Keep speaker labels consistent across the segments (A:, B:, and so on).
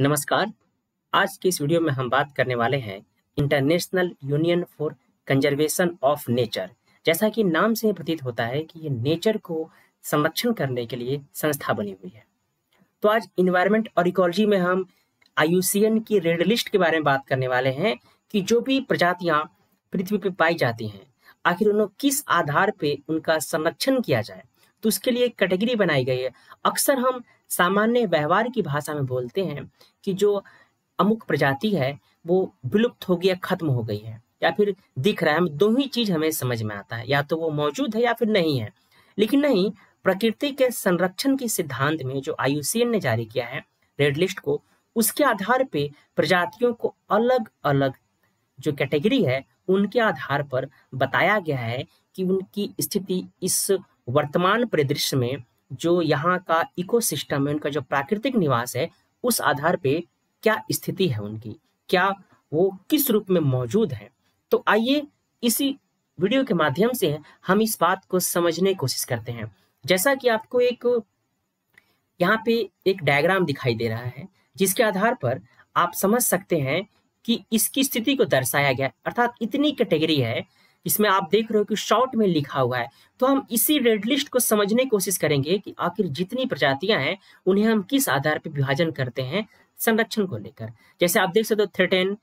A: नमस्कार आज की इस वीडियो में हम बात करने वाले हैं International Union for Conservation of Nature जैसा कि नाम से प्रतीत होता है कि ये नेचर को संरक्षण करने के लिए संस्था बनी हुई है तो आज इन्वायरमेंट और इकोलॉजी में हम आयुसीएन की रेड लिस्ट के बारे में बात करने वाले हैं कि जो भी प्रजातियां पृथ्वी पर पाई जाती हैं आखिर उन्हें किस आधार पर उनका संरक्षण किया जाए तो उसके लिए एक कैटेगरी बनाई गई है अक्सर हम सामान्य व्यवहार की भाषा में बोलते हैं कि जो अमुक प्रजाति है वो विलुप्त हो या खत्म हो गई है या फिर दिख रहा है दो ही चीज हमें समझ में आता है या तो वो मौजूद है या फिर नहीं है लेकिन नहीं प्रकृति के संरक्षण के सिद्धांत में जो आयुसीएन ने जारी किया है रेड लिस्ट को उसके आधार पे प्रजातियों को अलग अलग जो कैटेगरी है उनके आधार पर बताया गया है कि उनकी स्थिति इस वर्तमान परिदृश्य में जो यहाँ का इकोसिस्टम है उनका जो प्राकृतिक निवास है उस आधार पे क्या स्थिति है उनकी क्या वो किस रूप में मौजूद है तो आइए इसी वीडियो के माध्यम से हम इस बात को समझने की कोशिश करते हैं जैसा कि आपको एक यहाँ पे एक डायग्राम दिखाई दे रहा है जिसके आधार पर आप समझ सकते हैं कि इसकी स्थिति को दर्शाया गया अर्थात इतनी कैटेगरी है इसमें आप देख रहे हो कि शॉर्ट में लिखा हुआ है तो हम इसी रेड लिस्ट को समझने की कोशिश करेंगे कि आखिर जितनी प्रजातियां हैं उन्हें हम किस आधार पर विभाजन करते हैं संरक्षण को लेकर जैसे आप देख सकते हो threatened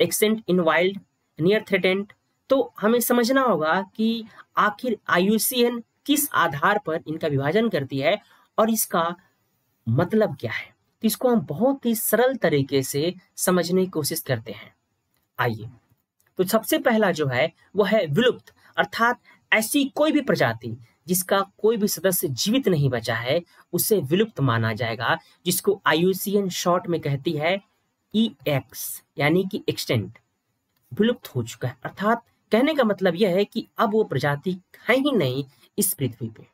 A: extinct in wild near threatened तो हमें समझना होगा कि आखिर आयुसीएन किस आधार पर इनका विभाजन करती है और इसका मतलब क्या है तो इसको हम बहुत ही सरल तरीके से समझने की कोशिश करते हैं आइए तो सबसे पहला जो है वह है विलुप्त अर्थात ऐसी कोई भी प्रजाति जिसका कोई भी सदस्य जीवित नहीं बचा है उसे विलुप्त माना जाएगा जिसको आयुसीएन शॉर्ट में कहती है ई e एक्स यानी कि एक्सटेंट विलुप्त हो चुका है अर्थात कहने का मतलब यह है कि अब वो प्रजाति है ही नहीं इस पृथ्वी पे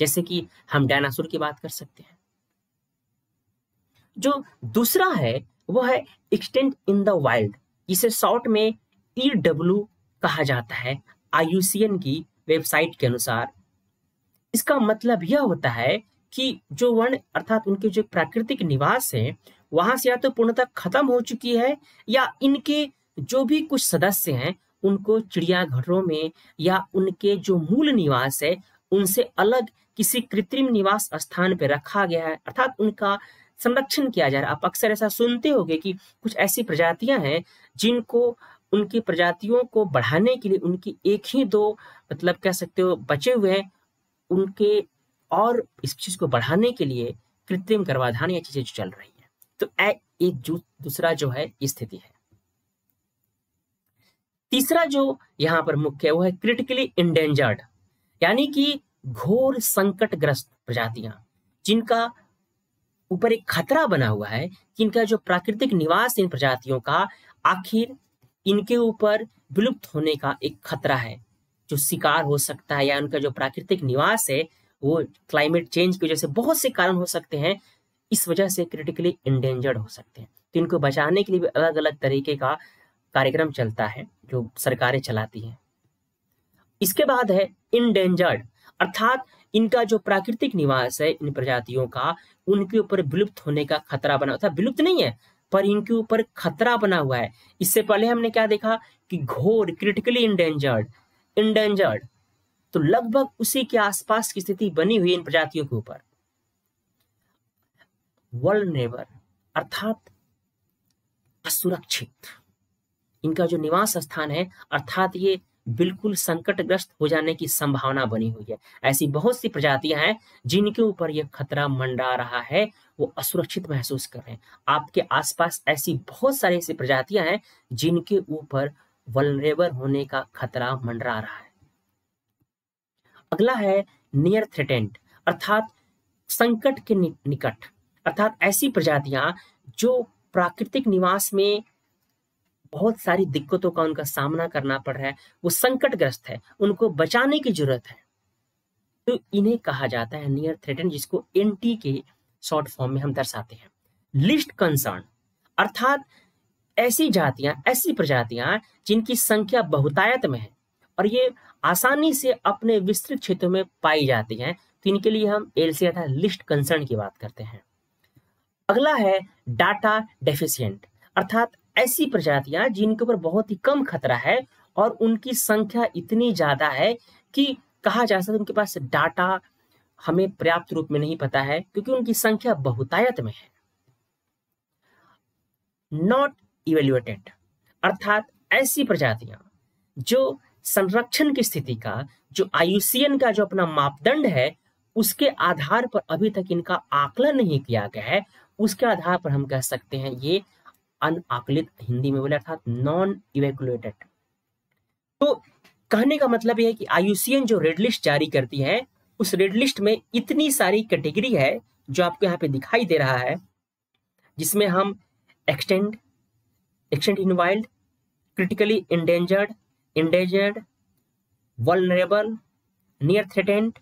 A: जैसे कि हम डायनासोर की बात कर सकते हैं जो दूसरा है वह है एक्सटेंट इन द वाइल्ड जिसे शॉर्ट में डब्ल्यू e कहा जाता है आयुसीएन की वेबसाइट के अनुसार इसका मतलब यह होता है कि जो वर्ण अर्थात उनके जो प्राकृतिक निवास है वहां से या तो पूर्णतः खत्म हो चुकी है या इनके जो भी कुछ सदस्य हैं उनको चिड़ियाघरों में या उनके जो मूल निवास है उनसे अलग किसी कृत्रिम निवास स्थान पर रखा गया है अर्थात उनका संरक्षण किया जा रहा है आप अक्सर ऐसा सुनते होंगे कि कुछ ऐसी प्रजातियां हैं जिनको उनकी प्रजातियों को बढ़ाने के लिए उनकी एक ही दो मतलब कह सकते हो बचे हुए उनके और इस चीज को बढ़ाने के लिए कृत्रिम गर्भाधान या चीजें चल रही है तो एक दूसरा जो है स्थिति है तीसरा जो यहां पर मुख्य है वो है क्रिटिकली इंडेंजर्ड यानी कि घोर संकटग्रस्त प्रजातियां जिनका ऊपर एक खतरा बना हुआ है कि इनका जो प्राकृतिक निवास इन प्रजातियों का आखिर इनके ऊपर विलुप्त होने का एक खतरा है जो शिकार हो सकता है या उनका जो प्राकृतिक निवास है वो क्लाइमेट चेंज की वजह से बहुत से कारण हो सकते हैं इस वजह से क्रिटिकली इंडेंजर्ड हो सकते हैं तो इनको बचाने के लिए भी अलग अलग तरीके का कार्यक्रम चलता है जो सरकारें चलाती हैं इसके बाद है इनडेंजर्ड अर्थात इनका जो प्राकृतिक निवास है इन प्रजातियों का उनके ऊपर विलुप्त होने का खतरा बना है विलुप्त नहीं है पर इनके ऊपर खतरा बना हुआ है इससे पहले हमने क्या देखा कि घोर क्रिटिकली इंडेंजर्ड इंडेंजर्ड तो लगभग उसी के आसपास की स्थिति बनी हुई इन प्रजातियों के ऊपर वर्ल्ड नेवर अर्थात असुरक्षित इनका जो निवास स्थान है अर्थात ये बिल्कुल संकटग्रस्त हो जाने की संभावना बनी हुई है ऐसी बहुत सी प्रजातियां हैं जिनके ऊपर यह खतरा मंडरा रहा है वो असुरक्षित महसूस कर रहे हैं आपके आसपास ऐसी बहुत सारी ऐसी प्रजातियां हैं जिनके ऊपर वलरेबर होने का खतरा मंडरा रहा है अगला है नियर थ्रेटेंट अर्थात संकट के निकट अर्थात ऐसी प्रजातियां जो प्राकृतिक निवास में बहुत सारी दिक्कतों का उनका सामना करना पड़ रहा है वो संकटग्रस्त है उनको बचाने की जरूरत है तो इन्हें कहा जाता है नियर थ्रेटन जिसको एन के शॉर्ट फॉर्म में हम दर्शाते हैं लिस्ट कंसर्न अर्थात ऐसी जातियां ऐसी प्रजातियां जिनकी संख्या बहुतायत में है और ये आसानी से अपने विस्तृत क्षेत्रों में पाई जाती हैं तो इनके लिए हम एल सी अर्थात लिस्ट कंसर्न की बात करते हैं अगला है डाटा डेफिशियंट अर्थात ऐसी प्रजातियां जिनके ऊपर बहुत ही कम खतरा है और उनकी संख्या इतनी ज्यादा है कि कहा जा सकता है उनके पास डाटा हमें पर्याप्त रूप में नहीं पता है क्योंकि उनकी संख्या बहुतायत में है नॉट इवेल्युएटेड अर्थात ऐसी प्रजातियां जो संरक्षण की स्थिति का जो आयुसीएन का जो अपना मापदंड है उसके आधार पर अभी तक इनका आकलन नहीं किया गया है उसके आधार पर हम कह सकते हैं ये अनआकलित हिंदी में बोले अर्थात नॉन इवेकुलेटेड तो कहने का मतलब यह है कि आयुसीएन जो रेड लिस्ट जारी करती है उस रेड लिस्ट में इतनी सारी कैटेगरी है जो आपको यहाँ पे दिखाई दे रहा है जिसमें हम extinct extinct in wild critically endangered endangered vulnerable near threatened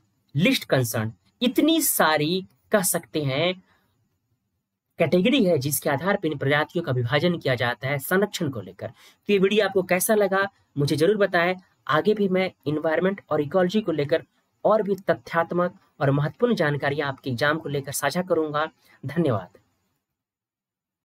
A: least concern इतनी सारी कह सकते हैं कैटेगरी है जिसके आधार पर इन प्रजातियों का विभाजन किया जाता है संरक्षण को लेकर तो ये वीडियो आपको कैसा लगा मुझे जरूर बताएं आगे भी मैं इन्वायरमेंट और इकोलॉजी को लेकर और भी तथ्यात्मक और महत्वपूर्ण जानकारियां आपके एग्जाम को लेकर साझा करूंगा धन्यवाद